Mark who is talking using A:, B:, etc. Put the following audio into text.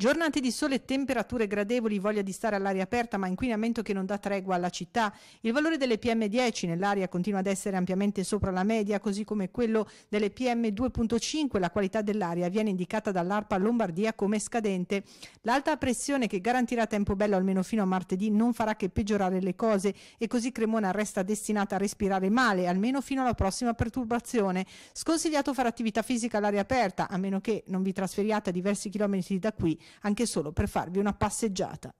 A: Giornate di sole, temperature gradevoli, voglia di stare all'aria aperta, ma inquinamento che non dà tregua alla città. Il valore delle PM10 nell'aria continua ad essere ampiamente sopra la media, così come quello delle PM2.5. La qualità dell'aria viene indicata dall'ARPA Lombardia come scadente. L'alta pressione che garantirà tempo bello almeno fino a martedì non farà che peggiorare le cose e così Cremona resta destinata a respirare male, almeno fino alla prossima perturbazione. Sconsigliato fare attività fisica all'aria aperta, a meno che non vi trasferiate a diversi chilometri da qui anche solo per farvi una passeggiata.